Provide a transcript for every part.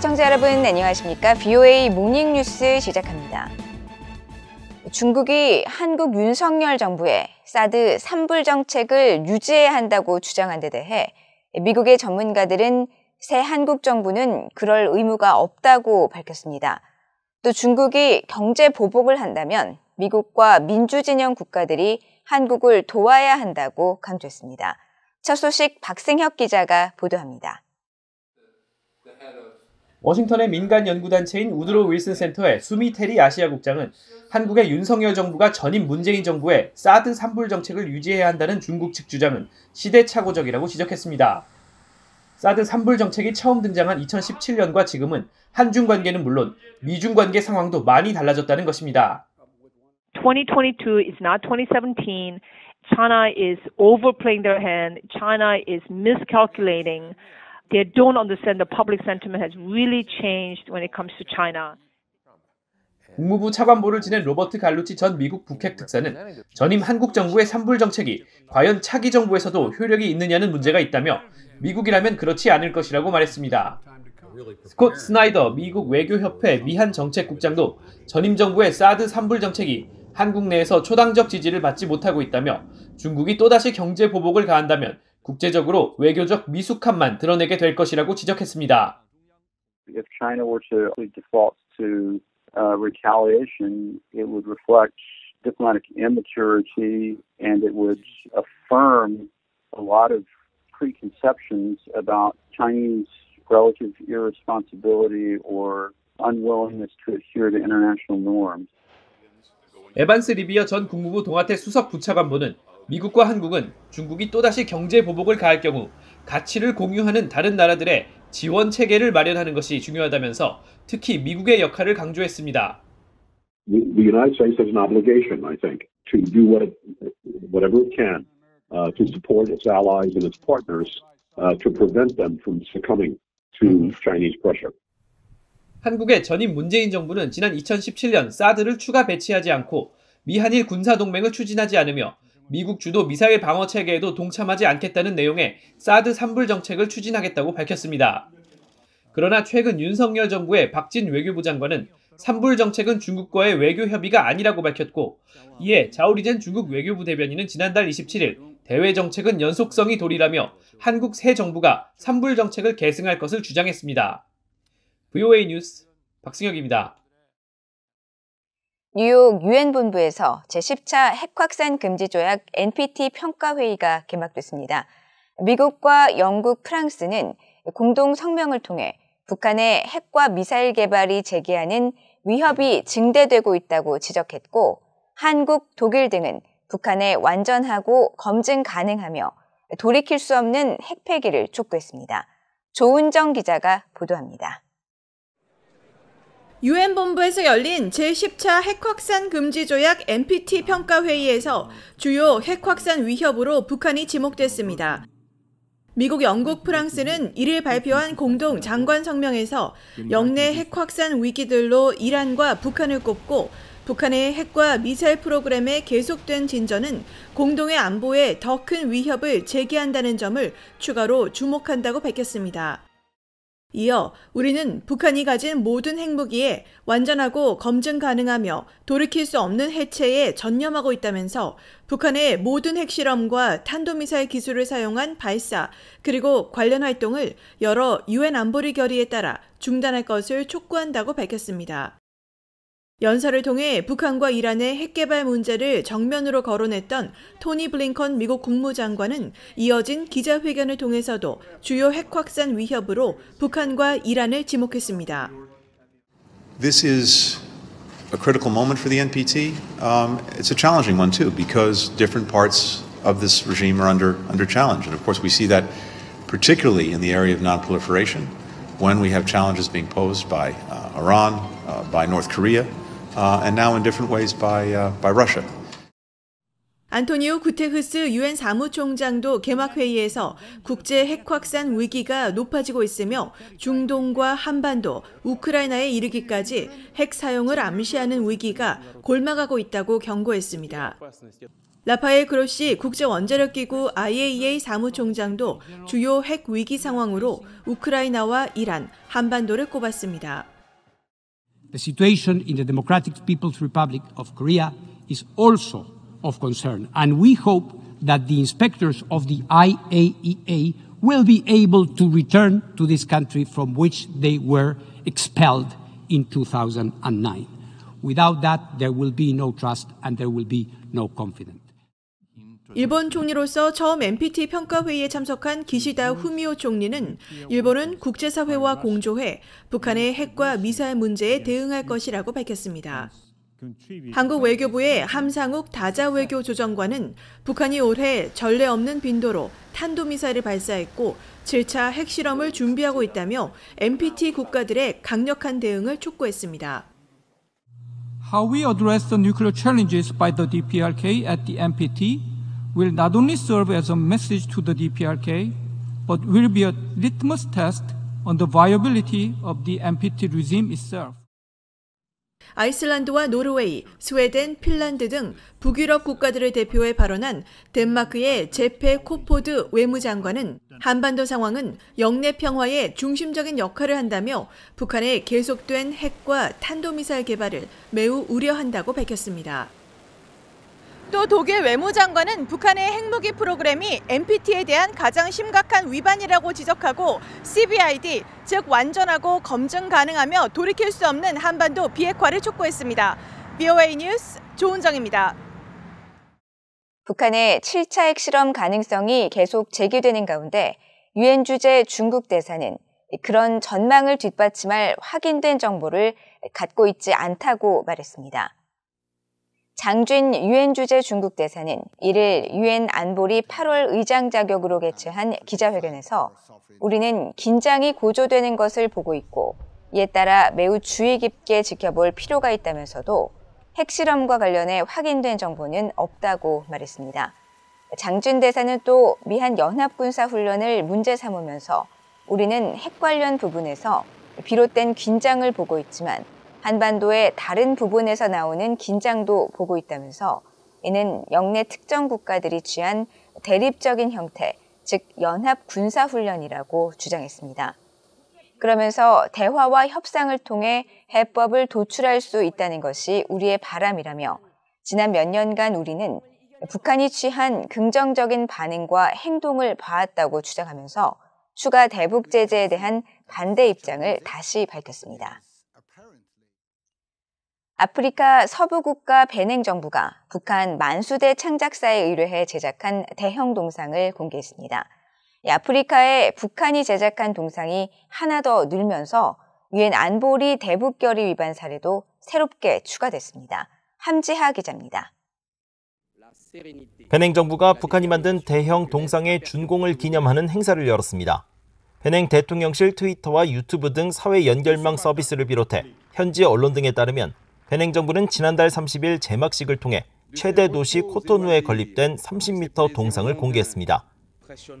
시청자 여러분 안녕하십니까? BOA 모닝뉴스 시작합니다. 중국이 한국 윤석열 정부의 사드 3불 정책을 유지해야 한다고 주장한 데 대해 미국의 전문가들은 새 한국 정부는 그럴 의무가 없다고 밝혔습니다. 또 중국이 경제 보복을 한다면 미국과 민주진영 국가들이 한국을 도와야 한다고 강조했습니다. 첫 소식 박승혁 기자가 보도합니다. 워싱턴의 민간 연구단체인 우드로 윌슨 센터의 수미 테리 아시아 국장은 한국의 윤석열 정부가 전임 문재인 정부의 사드 산불 정책을 유지해야 한다는 중국 측 주장은 시대착오적이라고 지적했습니다. 사드 산불 정책이 처음 등장한 2017년과 지금은 한중 관계는 물론 미중 관계 상황도 많이 달라졌다는 것입니다. 2022 is not 2017. China is overplaying their hand. China is miscalculating. they don't understand the public sentiment has really changed when it comes to China. 국무부 차관보를 지낸 로버트 갈루치 전 미국 북핵 특사는 전임 한국 정부의 산불 정책이 과연 차기 정부에서도 효력이 있느냐는 문제가 있다며 미국이라면 그렇지 않을 것이라고 말했습니다. 스콧 스나이더 미국 외교협회 미한 정책국장도 전임 정부의 사드 산불 정책이 한국 내에서 초당적 지지를 받지 못하고 있다며 중국이 또다시 경제 보복을 가한다면 국제적으로 외교적 미숙함만 드러내게 될 것이라고 지적했습니다. If China were to default to uh, retaliation, it would reflect diplomatic immaturity and it would affirm a lot of preconceptions about Chinese relative irresponsibility or unwillingness to adhere to international norms. 에반스 리비어 전 국무부 동아태 수석 부차관보는 미국과 한국은 중국이 또다시 경제 보복을 가할 경우 가치를 공유하는 다른 나라들의 지원 체계를 마련하는 것이 중요하다면서 특히 미국의 역할을 강조했습니다. The United States has an obligation, I think, to do what it, whatever it can uh, to support its allies and its partners uh, to prevent them from succumbing to Chinese pressure. 한국의 전임 문재인 정부는 지난 2017년 사드를 추가 배치하지 않고 미한일 군사 동맹을 추진하지 않으며 미국 주도 미사일 방어 체계에도 동참하지 않겠다는 내용의 사드 3불 정책을 추진하겠다고 밝혔습니다. 그러나 최근 윤석열 정부의 박진 외교부 장관은 3불 정책은 중국과의 외교 협의가 아니라고 밝혔고 이에 자오리젠 중국 외교부 대변인은 지난달 27일 대외 정책은 연속성이 도리라며 한국 새 정부가 3불 정책을 계승할 것을 주장했습니다. VOA 뉴스 박승혁입니다. 뉴욕 유엔 본부에서 제10차 핵 확산 금지 조약 NPT 평가 회의가 개막됐습니다. 미국과 영국, 프랑스는 공동 성명을 통해 북한의 핵과 미사일 개발이 제기하는 위협이 증대되고 있다고 지적했고 한국, 독일 등은 북한의 완전하고 검증 가능하며 돌이킬 수 없는 핵 폐기를 촉구했습니다. 조은정 기자가 보도합니다. 유엔 본부에서 열린 제10차 핵 확산 금지 조약 NPT 평가 회의에서 주요 핵 확산 위협으로 북한이 지목됐습니다. 미국, 영국, 프랑스는 이를 발표한 공동 장관 성명에서 영내 핵 확산 위기들로 이란과 북한을 꼽고 북한의 핵과 미사일 프로그램에 계속된 진전은 공동의 안보에 더 큰 위협을 제기한다는 점을 추가로 주목한다고 밝혔습니다. 이어 우리는 북한이 가진 모든 핵무기에 완전하고 검증 가능하며 돌이킬 수 없는 해체에 전념하고 있다면서 북한의 모든 핵실험과 탄도미사일 기술을 사용한 발사 그리고 관련 활동을 여러 유엔 안보리 결의에 따라 중단할 것을 촉구한다고 밝혔습니다. 연설을 통해 북한과 이란의 핵개발 문제를 정면으로 거론했던 토니 블링컨 미국 국무장관은 이어진 기자회견을 통해서도 주요 핵 확산 위협으로 북한과 이란을 지목했습니다. This is a critical moment for the NPT. Um, it's a challenging one too because different parts of this regime are under under challenge, and of course we see that particularly in the area of nonproliferation when we have challenges being posed by uh, Iran, uh, by North Korea. Uh, and now in different ways by, uh, by Russia. 안토니오 구테흐스 유엔 사무총장도 개막 회의에서 국제 핵 확산 위기가 높아지고 있으며 중동과 한반도, 우크라이나에 이르기까지 핵 사용을 암시하는 위기가 골마가고 있다고 경고했습니다. 라파엘 그로시 국제원자력기구 IAEA 사무총장도 주요 핵 위기 상황으로 우크라이나와 이란, 한반도를 꼽았습니다. The situation in the Democratic People's Republic of Korea is also of concern, and we hope that the inspectors of the IAEA will be able to return to this country from which they were expelled in 2009. Without that, there will be no trust and there will be no confidence. 일본 총리로서 처음 NPT 평가 회의에 참석한 기시다 후미오 총리는 일본은 국제사회와 공조해 북한의 핵과 미사일 문제에 대응할 것이라고 밝혔습니다. 한국 외교부의 함상욱 다자 외교 조정관은 북한이 올해 전례 없는 빈도로 탄도미사일을 발사했고 7차 핵실험을 준비하고 있다며 NPT 국가들의 강력한 대응을 촉구했습니다. How we address the nuclear challenges by the DPRK at the NPT will not only serve as a message to the DPRK, but will be a litmus test on the viability of the NPT regime itself. 아이슬란드와 노르웨이, 스웨덴, 핀란드 등 북유럽 국가들을 대표해 발언한 덴마크의 제페 코포드 외무장관은 한반도 상황은 영내 평화에 중심적인 역할을 한다며 북한의 계속된 핵과 탄도미사일 개발을 매우 우려한다고 밝혔습니다. 또 독일 외무장관은 북한의 핵무기 프로그램이 NPT에 대한 가장 심각한 위반이라고 지적하고 CBID, 즉 완전하고 검증 가능하며 돌이킬 수 없는 한반도 비핵화를 촉구했습니다. BOA 뉴스 조은정입니다. 북한의 7차 핵실험 가능성이 계속 제기되는 가운데 유엔 주재 중국 대사는 그런 전망을 뒷받침할 확인된 정보를 갖고 있지 않다고 말했습니다. 장준 유엔 주재 중국 대사는 이를 유엔 안보리 8월 의장 자격으로 개최한 기자회견에서 우리는 긴장이 고조되는 것을 보고 있고 이에 따라 매우 주의 깊게 지켜볼 필요가 있다면서도 핵실험과 관련해 확인된 정보는 없다고 말했습니다. 장준 대사는 또 미한 연합군사 훈련을 문제 삼으면서 우리는 핵 관련 부분에서 비롯된 긴장을 보고 있지만 한반도의 다른 부분에서 나오는 긴장도 보고 있다면서 이는 영내 특정 국가들이 취한 대립적인 형태, 즉 연합 군사 훈련이라고 주장했습니다. 그러면서 대화와 협상을 통해 해법을 도출할 수 있다는 것이 우리의 바람이라며 지난 몇 년간 우리는 북한이 취한 긍정적인 반응과 행동을 봐왔다고 주장하면서 추가 대북 제재에 대한 반대 입장을 다시 밝혔습니다. 아프리카 서부 국가 베냉 정부가 북한 만수대 창작사에 의뢰해 제작한 대형 동상을 공개했습니다. 아프리카에 북한이 제작한 동상이 하나 더 늘면서 유엔 안보리 대북 결의 위반 사례도 새롭게 추가됐습니다. 함지하 기자입니다. 베냉 정부가 북한이 만든 대형 동상의 준공을 기념하는 행사를 열었습니다. 베냉 대통령실 트위터와 유튜브 등 사회 연결망 서비스를 비롯해 현지 언론 등에 따르면 베냉정부는 지난달 30일 제막식을 통해 최대 도시 코토누에 건립된 30m 동상을 공개했습니다.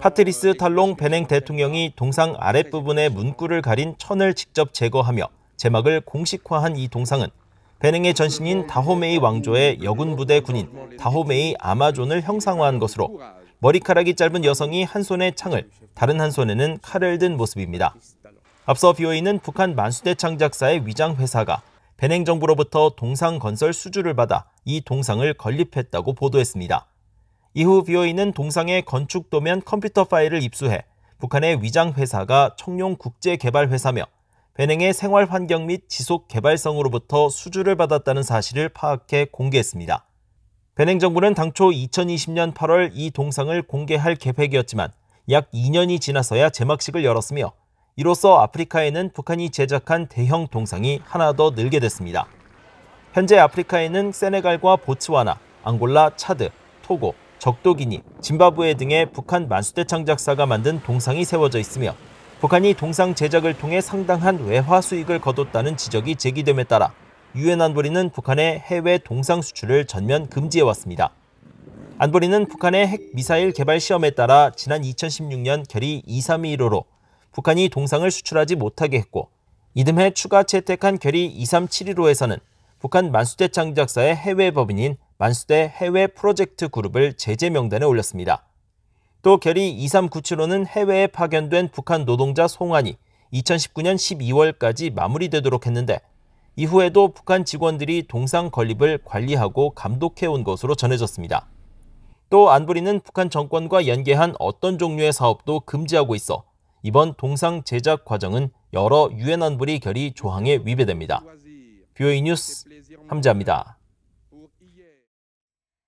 파트리스 탈롱 베냉 대통령이 동상 아랫부분에 문구를 가린 천을 직접 제거하며 제막을 공식화한 이 동상은 베냉의 전신인 다호메이 왕조의 여군부대 군인 다호메이 아마존을 형상화한 것으로 머리카락이 짧은 여성이 한 손에 창을, 다른 한 손에는 칼을 든 모습입니다. 앞서 비오이는 북한 만수대 창작사의 위장 회사가 베냉 정부로부터 동상 건설 수주를 받아 이 동상을 건립했다고 보도했습니다. 이후 비오이는 동상의 건축 도면 컴퓨터 파일을 입수해 북한의 위장 회사가 청룡 국제 개발 회사며 베냉의 생활 환경 및 지속 개발성으로부터 수주를 받았다는 사실을 파악해 공개했습니다. 베냉 정부는 당초 2020년 8월 이 동상을 공개할 계획이었지만 약 2년이 지나서야 제막식을 열었으며 이로써 아프리카에는 북한이 제작한 대형 동상이 하나 더 늘게 됐습니다. 현재 아프리카에는 세네갈과 보츠와나, 앙골라, 차드, 토고, 적도기니, 짐바브웨 등의 북한 만수대 창작사가 만든 동상이 세워져 있으며 북한이 동상 제작을 통해 상당한 외화 수익을 거뒀다는 지적이 제기됨에 따라 유엔 안보리는 북한의 해외 동상 수출을 전면 금지해왔습니다. 안보리는 북한의 핵미사일 개발 시험에 따라 지난 2016년 결의 2325로 북한이 동상을 수출하지 못하게 했고 이듬해 추가 채택한 결의 2 3 7 1호에서는 북한 만수대 창작사의 해외 법인인 만수대 해외 프로젝트 그룹을 제재 명단에 올렸습니다. 또 결의 2 3 9 7호는 해외에 파견된 북한 노동자 송환이 2019년 12월까지 마무리되도록 했는데 이후에도 북한 직원들이 동상 건립을 관리하고 감독해온 것으로 전해졌습니다. 또 안보리는 북한 정권과 연계한 어떤 종류의 사업도 금지하고 있어 이번 동상 제작 과정은 여러 유엔 안보리 결의 조항에 위배됩니다. 뷰이 뉴스 함자입니다.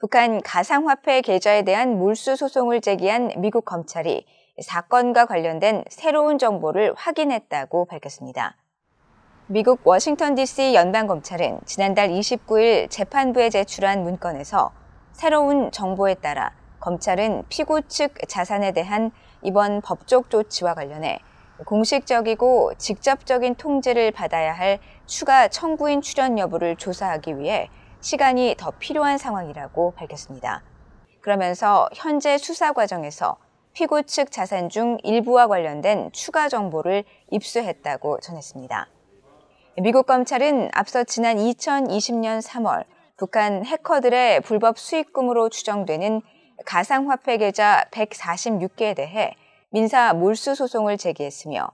북한 가상화폐 계좌에 대한 몰수 소송을 제기한 미국 검찰이 사건과 관련된 새로운 정보를 확인했다고 밝혔습니다. 미국 워싱턴 DC 연방검찰은 지난달 29일 재판부에 제출한 문건에서 새로운 정보에 따라 검찰은 피고 측 자산에 대한 이번 법적 조치와 관련해 공식적이고 직접적인 통제를 받아야 할 추가 청구인 출연 여부를 조사하기 위해 시간이 더 필요한 상황이라고 밝혔습니다. 그러면서 현재 수사 과정에서 피고 측 자산 중 일부와 관련된 추가 정보를 입수했다고 전했습니다. 미국 검찰은 앞서 지난 2020년 3월 북한 해커들의 불법 수익금으로 추정되는 가상화폐 계좌 146개에 대해 민사 몰수 소송을 제기했으며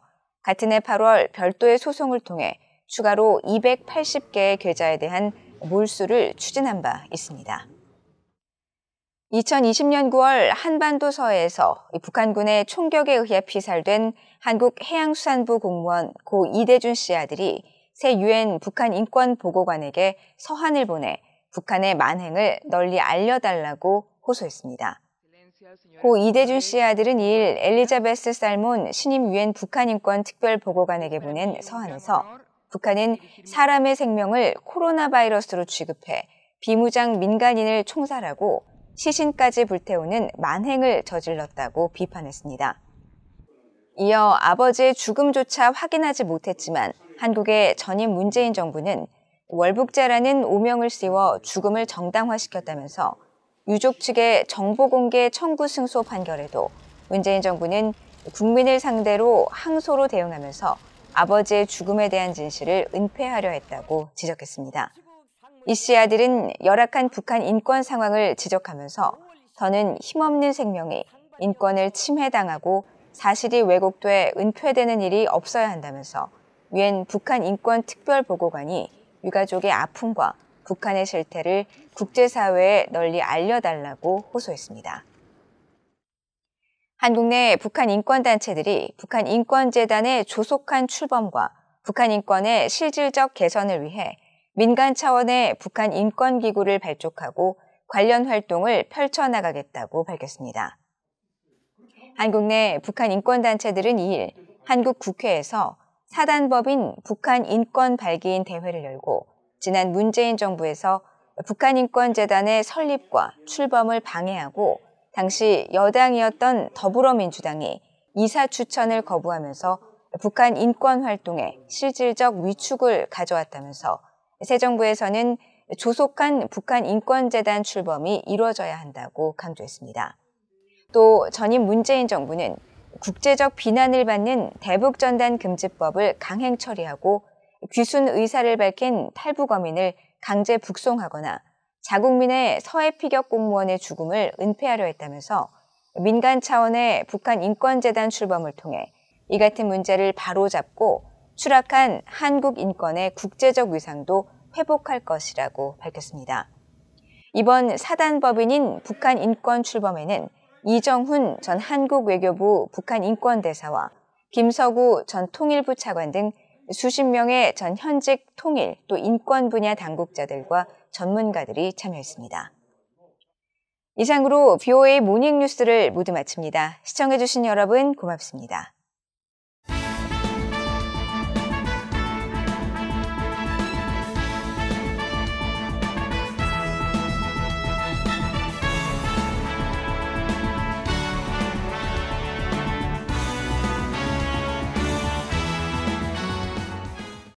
같은 해 8월 별도의 소송을 통해 추가로 280개의 계좌에 대한 몰수를 추진한 바 있습니다. 2020년 9월 한반도 서해에서 북한군의 총격에 의해 피살된 한국해양수산부 공무원 고 이대준 씨 아들이 새 유엔 북한 인권보고관에게 서한을 보내 북한의 만행을 널리 알려달라고 호소했습니다. 고 이대준 씨의 아들은 2일 엘리자베스 살몬 신임 유엔 북한인권 특별보고관에게 보낸 서한에서 북한은 사람의 생명을 코로나 바이러스로 취급해 비무장 민간인을 총살하고 시신까지 불태우는 만행을 저질렀다고 비판했습니다. 이어 아버지의 죽음조차 확인하지 못했지만 한국의 전임 문재인 정부는 월북자라는 오명을 씌워 죽음을 정당화시켰다면서 유족 측의 정보 공개 청구 승소 판결에도 문재인 정부는 국민을 상대로 항소로 대응하면서 아버지의 죽음에 대한 진실을 은폐하려 했다고 지적했습니다. 이 씨 아들은 열악한 북한 인권 상황을 지적하면서 더는 힘없는 생명이 인권을 침해당하고 사실이 왜곡돼 은폐되는 일이 없어야 한다면서 유엔 북한 인권 특별보고관이 유가족의 아픔과 북한의 실태를 국제사회에 널리 알려달라고 호소했습니다. 한국 내 북한 인권단체들이 북한 인권재단의 조속한 출범과 북한 인권의 실질적 개선을 위해 민간 차원의 북한 인권기구를 발족하고 관련 활동을 펼쳐나가겠다고 밝혔습니다. 한국 내 북한 인권단체들은 2일 한국 국회에서 사단법인 북한 인권 발기인 대회를 열고 지난 문재인 정부에서 북한인권재단의 설립과 출범을 방해하고 당시 여당이었던 더불어민주당이 이사 추천을 거부하면서 북한 인권 활동에 실질적 위축을 가져왔다면서 새 정부에서는 조속한 북한 인권재단 출범이 이루어져야 한다고 강조했습니다. 또 전임 문재인 정부는 국제적 비난을 받는 대북전단 금지법을 강행 처리하고 귀순 의사를 밝힌 탈북어민을 강제 북송하거나 자국민의 서해 피격 공무원의 죽음을 은폐하려 했다면서 민간 차원의 북한 인권재단 출범을 통해 이 같은 문제를 바로잡고 추락한 한국 인권의 국제적 위상도 회복할 것이라고 밝혔습니다. 이번 사단법인인 북한 인권 출범에는 이정훈 전 한국 외교부 북한 인권대사와 김서구 전 통일부 차관 등 수십 명의 전 현직 통일 또 인권 분야 당국자들과 전문가들이 참여했습니다. 이상으로 BOA 모닝 뉴스를 모두 마칩니다. 시청해주신 여러분 고맙습니다.